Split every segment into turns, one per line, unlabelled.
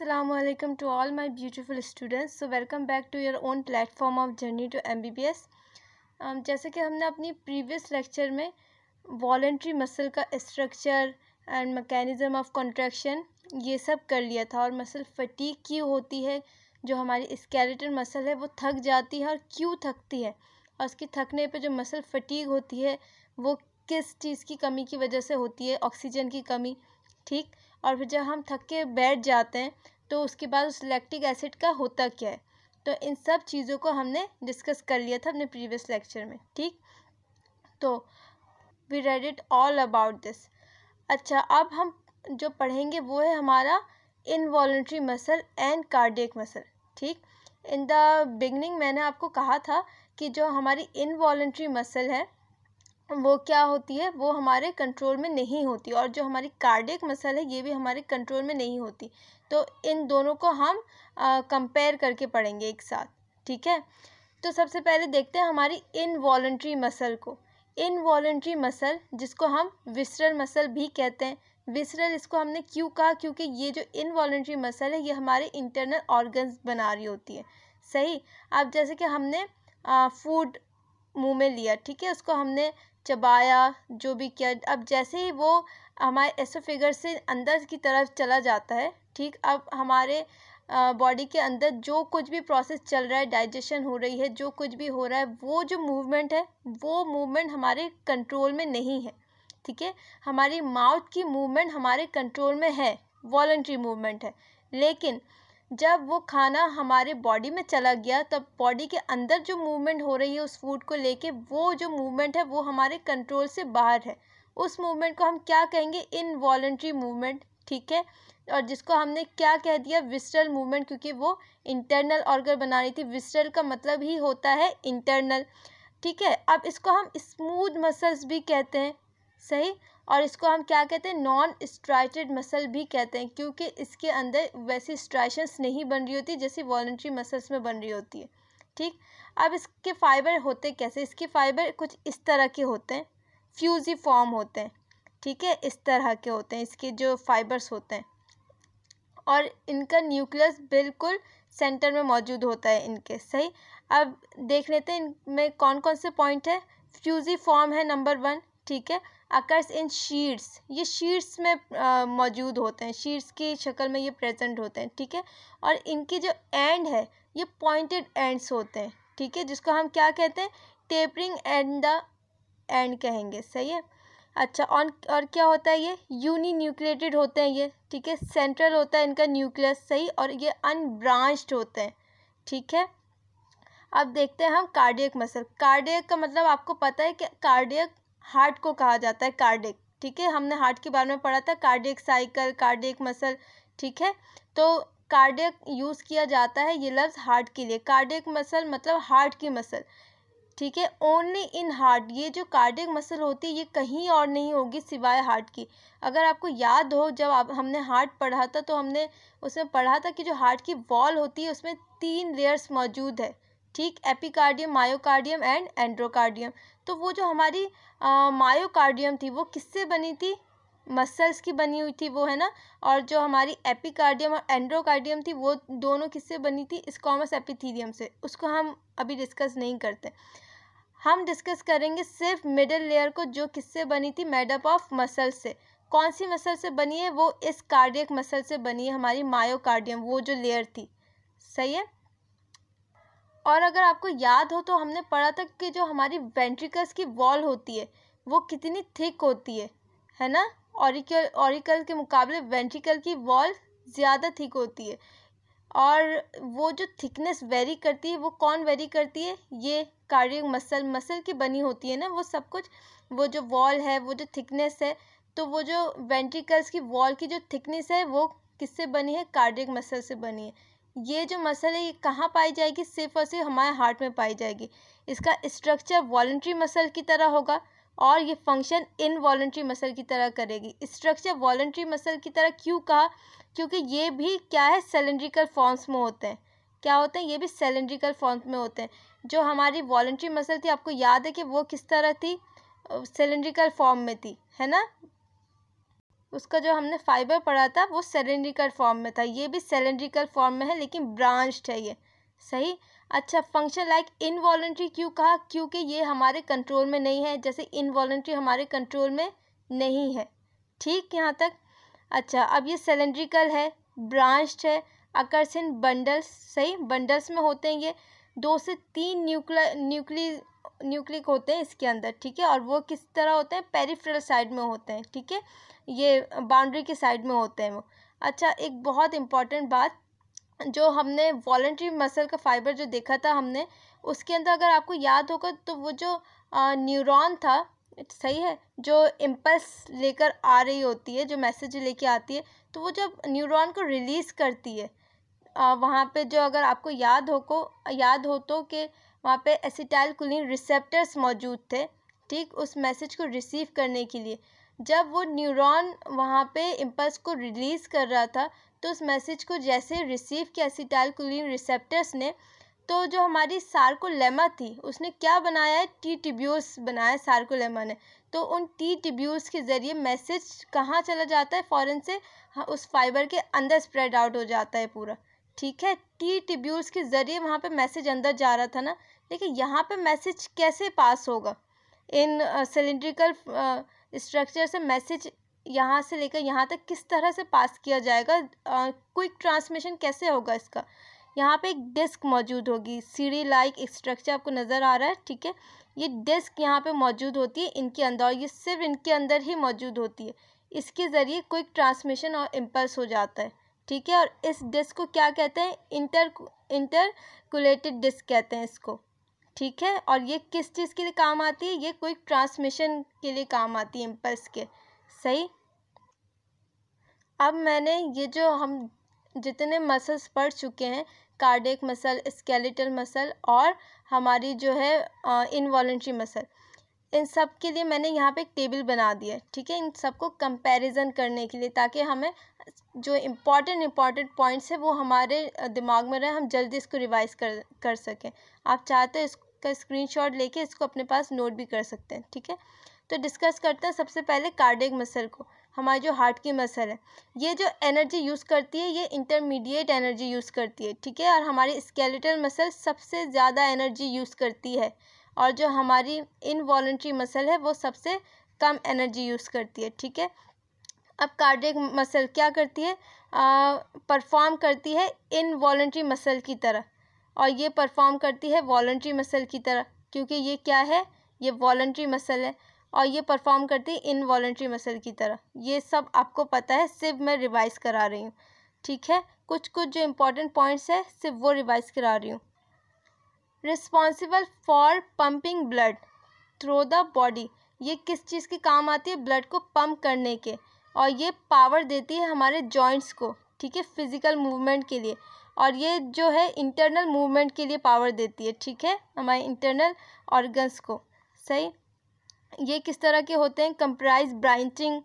Aslam to all my beautiful students so welcome back to your own platform of journey to M B B S जैसे कि हमने अपनी previous lecture में voluntary muscle का structure and mechanism of contraction ये सब कर लिया था और मसल फटीक की होती है जो हमारी स्केलेटन मसल है वो थक जाती है और क्यों थकती है और उसकी थकने पर जो मसल फटीक होती है वो किस चीज़ की कमी की वजह से होती है ऑक्सीजन की कमी ठीक और फिर जब हम थक के बैठ जाते हैं तो उसके बाद उस लैक्टिक एसिड का होता क्या है तो इन सब चीज़ों को हमने डिस्कस कर लिया था अपने प्रीवियस लेक्चर में ठीक तो we read it all about this अच्छा अब हम जो पढ़ेंगे वो है हमारा involuntary muscle and cardiac muscle ठीक इन द बिगनिंग मैंने आपको कहा था कि जो हमारी इनवॉल्ट्री मसल है वो क्या होती है वो हमारे कंट्रोल में नहीं होती और जो हमारी कार्डियक मसल है ये भी हमारे कंट्रोल में नहीं होती तो इन दोनों को हम कंपेयर करके पढ़ेंगे एक साथ ठीक है तो सबसे पहले देखते हैं हमारी इनवॉलेंट्री मसल को इनवॉलेंट्री मसल जिसको हम विसरल मसल भी कहते हैं विसरल इसको हमने क्यों कहा क्योंकि ये जो वॉलेंट्री मसल है ये हमारे इंटरनल ऑर्गन्स बना रही होती है सही अब जैसे कि हमने फूड मुंह में लिया ठीक है उसको हमने चबाया जो भी किया अब जैसे ही वो हमारे फिगर से अंदर की तरफ चला जाता है ठीक अब हमारे बॉडी के अंदर जो कुछ भी प्रोसेस चल रहा है डाइजेशन हो रही है जो कुछ भी हो रहा है वो जो मूवमेंट है वो मूवमेंट हमारे कंट्रोल में नहीं है ठीक है हमारी माउथ की मूवमेंट हमारे कंट्रोल में है वॉल्ट्री मूवमेंट है लेकिन जब वो खाना हमारे बॉडी में चला गया तब बॉडी के अंदर जो मूवमेंट हो रही है उस फूड को लेके वो जो मूवमेंट है वो हमारे कंट्रोल से बाहर है उस मूवमेंट को हम क्या कहेंगे इनवॉल्ट्री मूवमेंट ठीक है और जिसको हमने क्या कह दिया विस्टरल मूवमेंट क्योंकि वो इंटरनल ऑर्गन बना रही थी विस्टरल का मतलब ही होता है इंटरनल ठीक है अब इसको हम स्मूद मसल्स भी कहते हैं सही और इसको हम क्या कहते हैं नॉन स्ट्राइटेड मसल भी कहते हैं क्योंकि इसके अंदर वैसी स्ट्राइशंस नहीं बन रही होती जैसी वॉलेंट्री मसल्स में बन रही होती है ठीक अब इसके फाइबर होते कैसे इसके फाइबर कुछ इस तरह के होते हैं फ्यूजी फॉर्म होते हैं ठीक है इस तरह के होते हैं इसके जो फाइबर्स होते हैं और इनका न्यूक्लियस बिल्कुल सेंटर में मौजूद होता है इनके सही अब देख लेते हैं इनमें कौन कौन से पॉइंट है फ्यूजी फॉर्म है नंबर वन ठीक है अकर्स इन शीट्स ये शीट्स में मौजूद होते हैं शीट्स की शक्ल में ये प्रेजेंट होते हैं ठीक है और इनके जो एंड है ये पॉइंटेड एंड्स होते हैं ठीक है जिसको हम क्या कहते हैं टेपरिंग एंड द एंड कहेंगे सही है अच्छा ऑन और क्या होता है ये यूनी न्यूक्लेटेड होते हैं ये ठीक है सेंट्रल होता है इनका न्यूक्लियस सही और ये अनब्रांच्ड होते हैं ठीक है अब देखते हैं हम कार्डियक मसल कार्डियक का मतलब आपको पता है कि कार्डियक हार्ट को कहा जाता है कार्डिक ठीक है हमने हार्ट के बारे में पढ़ा था कार्डिक साइकिल कार्डिक मसल ठीक है तो कार्डिक यूज़ किया जाता है ये लफ्ज़ हार्ट के लिए कार्डिक मसल मतलब हार्ट की मसल ठीक है ओनली इन हार्ट ये जो कार्डिक मसल होती है ये कहीं और नहीं होगी सिवाय हार्ट की अगर आपको याद हो जब आप हमने हार्ट पढ़ा था तो हमने उसमें पढ़ा था कि जो हार्ट की वॉल होती है उसमें तीन लेयर्स मौजूद है ठीक एपिकार्डियम मायोकार्डियम एंड एंड्रोकार्डियम तो वो जो हमारी मायोकार्डियम थी वो किससे बनी थी मसल्स की बनी हुई थी वो है ना और जो हमारी एपिकार्डियम और एंड्रोकार्डियम थी वो दोनों किससे बनी थी स्कॉमस एपिथीलियम से उसको हम अभी डिस्कस नहीं करते हम डिस्कस करेंगे सिर्फ मिडल लेयर को जो किससे बनी थी मेडअप ऑफ मसल से कौन सी मसल से बनी है वो इस कार्डियक मसल से बनी है हमारी मायोकार्डियम वो जो लेयर थी सही है और अगर आपको याद हो तो हमने पढ़ा था कि जो हमारी वेंट्रिकल्स की वॉल होती है वो कितनी थिक होती है है ना ऑरिकल ऑरिकल के मुकाबले वेंट्रिकल की वॉल ज़्यादा थिक होती है और वो जो थिकनेस वेरी करती है वो कौन वेरी करती है ये कार्डियक मसल मसल की बनी होती है ना वो सब कुछ वो जो वॉल है वो जो थिकनेस है तो वो जो वेंट्रिकल्स की वॉल की जो थिकनेस है वो किससे बनी है कार्डियक मसल से बनी है ये जो मसल है ये कहाँ पाई जाएगी सिर्फ और सिर्फ हमारे हार्ट में पाई जाएगी इसका स्ट्रक्चर वॉल्ट्री मसल की तरह होगा और ये फंक्शन इन वॉलेंट्री मसल की तरह करेगी स्ट्रक्चर वॉल्ट्री मसल की तरह क्यों कहा क्योंकि ये भी क्या है सिलेंड्रिकल फॉर्म्स में होते हैं क्या होते हैं ये भी सिलेंड्रिकल फॉर्म्स में होते हैं जो हमारी वॉल्ट्री मसल थी आपको याद है कि वो किस तरह थी सिलेंड्रिकल फॉर्म में थी है ना उसका जो हमने फाइबर पढ़ा था वो सिलेंड्रिकल फॉर्म में था ये भी सिलेंड्रिकल फॉर्म में है लेकिन ब्रांच्ड है ये सही अच्छा फंक्शन लाइक इनवॉलेंट्री क्यों कहा क्योंकि ये हमारे कंट्रोल में नहीं है जैसे वॉलेंट्री हमारे कंट्रोल में नहीं है ठीक यहाँ तक अच्छा अब ये सिलेंड्रिकल है ब्रांच्ड है आकर्षण बंडल्स सही बंडल्स में होते हैं ये दो से तीन न्यूक्लियर न्यूक्ली न्यूक्लिक होते हैं इसके अंदर ठीक है और वो किस तरह होते हैं पेरीफ्रल साइड में होते हैं ठीक है ये बाउंड्री के साइड में होते हैं वो अच्छा एक बहुत इम्पॉर्टेंट बात जो हमने वॉलेंट्री मसल का फाइबर जो देखा था हमने उसके अंदर अगर आपको याद होगा तो वो जो न्यूरॉन था सही है जो इम्पल्स लेकर आ रही होती है जो मैसेज लेके आती है तो वो जब न्यूरॉन को रिलीज़ करती है वहाँ पे जो अगर आपको याद हो को याद हो तो कि वहाँ पे एसिटाइलकुलिन रिसेप्टर्स मौजूद थे ठीक उस मैसेज को रिसीव करने के लिए जब वो न्यूरॉन वहाँ पे इम्पल्स को रिलीज़ कर रहा था तो उस मैसेज को जैसे रिसीव किया एसिटाइलकुलिन रिसेप्टर्स ने तो जो हमारी सार्कोलेमा थी उसने क्या बनाया है टी टिब्यूस बनाया सार्कोलेमा ने तो उन टी टिब्यूस के ज़रिए मैसेज कहाँ चला जाता है फ़ौरन से हाँ, उस फाइबर के अंदर स्प्रेड आउट हो जाता है पूरा ठीक है टी टिब्यूल्स के ज़रिए वहाँ पे मैसेज अंदर जा रहा था ना देखिए यहाँ पे मैसेज कैसे पास होगा इन सिलेंड्रिकल स्ट्रक्चर से मैसेज यहाँ से लेकर यहाँ तक किस तरह से पास किया जाएगा क्विक ट्रांसमिशन कैसे होगा इसका यहाँ पे एक डिस्क मौजूद होगी सीढ़ी लाइक स्ट्रक्चर आपको नज़र आ रहा है ठीक है ये डिस्क यहाँ पे मौजूद होती है इनके अंदर और ये सिर्फ इनके अंदर ही मौजूद होती है इसके ज़रिए क्विक ट्रांसमिशन और इम्पल्स हो जाता है ठीक है और इस डिस्क को क्या कहते हैं इंटर इंटरकुलेटेड डिस्क कहते हैं इसको ठीक है और ये किस चीज़ के लिए काम आती है ये क्विक ट्रांसमिशन के लिए काम आती है इम्पल्स के सही अब मैंने ये जो हम जितने मसल्स पढ़ चुके हैं कार्डिक मसल स्केलेटल मसल और हमारी जो है इनवॉलेंट्री मसल इन सब के लिए मैंने यहाँ पे एक टेबल बना दिया है ठीक है इन सबको कंपैरिजन करने के लिए ताकि हमें जो इम्पॉर्टेंट इम्पॉर्टेंट पॉइंट्स है वो हमारे दिमाग में रहे हम जल्दी इसको रिवाइज कर कर सकें आप चाहते हो इसको का स्क्रीनशॉट लेके इसको अपने पास नोट भी कर सकते हैं ठीक है तो डिस्कस करते हैं सबसे पहले कार्डिक मसल को हमारे जो हार्ट की मसल है ये जो एनर्जी यूज़ करती है ये इंटरमीडिएट एनर्जी यूज़ करती है ठीक है और हमारी स्केलेटल मसल सबसे ज़्यादा एनर्जी यूज़ करती है और जो हमारी इनवॉल्ट्री मसल है वो सबसे कम एनर्जी यूज़ करती है ठीक है अब कार्डिक मसल क्या करती है परफॉर्म करती है इनवॉल्ट्री मसल की तरह और ये परफॉर्म करती है वॉल्ट्री मसल की तरह क्योंकि ये क्या है ये वॉल्ट्री मसल है और ये परफॉर्म करती है इनवॉल्ट्री मसल की तरह ये सब आपको पता है सिर्फ मैं रिवाइज़ करा रही हूँ ठीक है कुछ कुछ जो इम्पोर्टेंट पॉइंट्स है सिर्फ वो रिवाइज़ करा रही हूँ responsible for pumping blood through the body ये किस चीज़ के काम आती है ब्लड को पम्प करने के और ये पावर देती है हमारे जॉइंट्स को ठीक है फिज़िकल मूवमेंट के लिए और ये जो है इंटरनल मूवमेंट के लिए पावर देती है ठीक है हमारे इंटरनल ऑर्गन्स को सही ये किस तरह के होते हैं कंप्राइज ब्राइंटिंग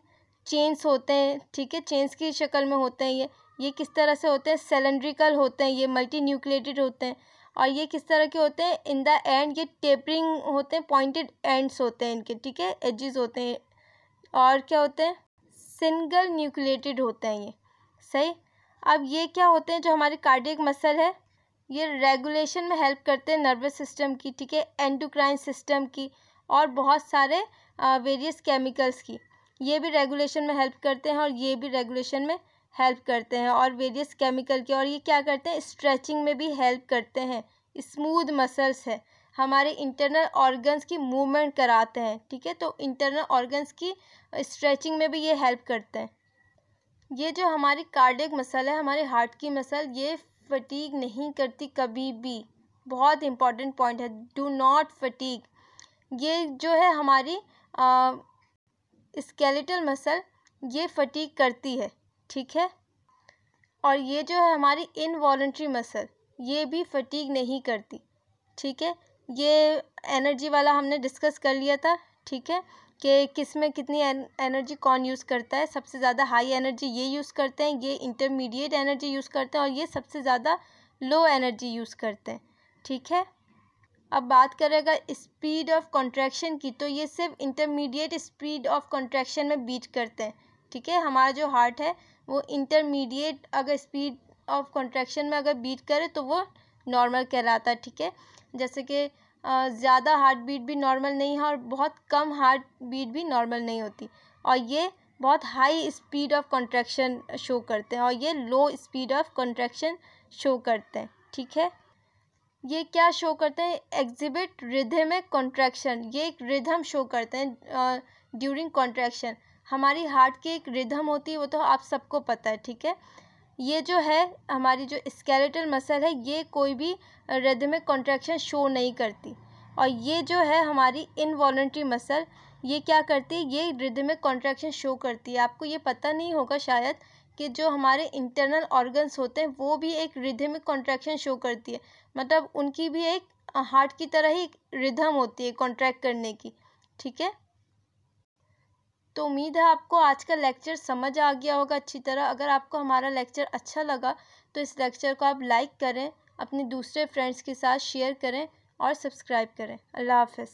चेंस होते हैं ठीक है चेंस की शक्ल में होते हैं ये ये किस तरह से होते हैं सेलेंड्रिकल होते हैं ये मल्टी न्यूक्टेड होते हैं और ये किस तरह के होते हैं इन द एंड ये टेपरिंग होते हैं पॉइंटेड एंड्स होते हैं इनके ठीक है एजिस होते हैं और क्या होते हैं सिंगल न्यूक्लिएटेड होते हैं ये सही अब ये क्या होते हैं जो हमारे कार्डियक मसल है ये रेगुलेशन में हेल्प करते हैं नर्वस सिस्टम की ठीक है एंडोक्राइन सिस्टम की और बहुत सारे वेरियस केमिकल्स की ये भी रेगुलेशन में हेल्प करते हैं और ये भी रेगुलेशन में हेल्प करते हैं और वेरियस केमिकल के और ये क्या करते हैं स्ट्रेचिंग में भी हेल्प करते हैं स्मूद मसल्स है हमारे इंटरनल ऑर्गन्स की मूवमेंट कराते हैं ठीक है तो इंटरनल ऑर्गन्स की स्ट्रेचिंग में भी ये हेल्प करते हैं ये जो हमारी कार्डिक मसल है हमारे हार्ट की मसल ये फटीक नहीं करती कभी भी बहुत इंपॉर्टेंट पॉइंट है डू नॉट फटीक ये जो है हमारी स्केलेटल मसल ये फटीक करती है ठीक है और ये जो है हमारी इनवॉल्ट्री मसल ये भी फटीक नहीं करती ठीक है ये एनर्जी वाला हमने डिस्कस कर लिया था ठीक है कि किस में कितनी एनर्जी कौन यूज़ करता है सबसे ज़्यादा हाई एनर्जी ये यूज़ करते हैं ये इंटरमीडिएट एनर्जी यूज़ करते हैं और ये सबसे ज़्यादा लो एनर्जी यूज़ करते हैं ठीक है अब बात करेगा स्पीड ऑफ कॉन्ट्रैक्शन की तो ये सिर्फ इंटरमीडिएट स्पीड ऑफ कॉन्ट्रैक्शन में बीट करते हैं ठीक है हमारा जो हार्ट है वो इंटरमीडिएट अगर स्पीड ऑफ कॉन्ट्रैक्शन में अगर बीट करे तो वो नॉर्मल कहलाता है ठीक है जैसे कि ज़्यादा हार्ट बीट भी नॉर्मल नहीं है और बहुत कम हार्ट बीट भी नॉर्मल नहीं होती और ये बहुत high speed of contraction show करते हैं और ये low speed of contraction show करते हैं ठीक है ये क्या शो करते हैं एग्जिबिट रिधमिक कॉन्ट्रैक्शन ये एक रिधम शो करते हैं ड्यूरिंग कॉन्ट्रैक्शन हमारी हार्ट की एक रिधम होती है वो तो आप सबको पता है ठीक है ये जो है हमारी जो स्केलेटल मसल है ये कोई भी रिदमिक कॉन्ट्रैक्शन शो नहीं करती और ये जो है हमारी इनवॉल्ट्री मसल ये क्या करती है ये रिदमिक कॉन्ट्रैक्शन शो करती है आपको ये पता नहीं होगा शायद कि जो हमारे इंटरनल ऑर्गन्स होते हैं वो भी एक रिदमिक कॉन्ट्रैक्शन शो करती है मतलब उनकी भी एक हार्ट की तरह ही रिधम होती है कॉन्ट्रैक्ट करने की ठीक है तो उम्मीद है आपको आज का लेक्चर समझ आ गया होगा अच्छी तरह अगर आपको हमारा लेक्चर अच्छा लगा तो इस लेक्चर को आप लाइक करें अपने दूसरे फ्रेंड्स के साथ शेयर करें और सब्सक्राइब करें अल्लाह हाफ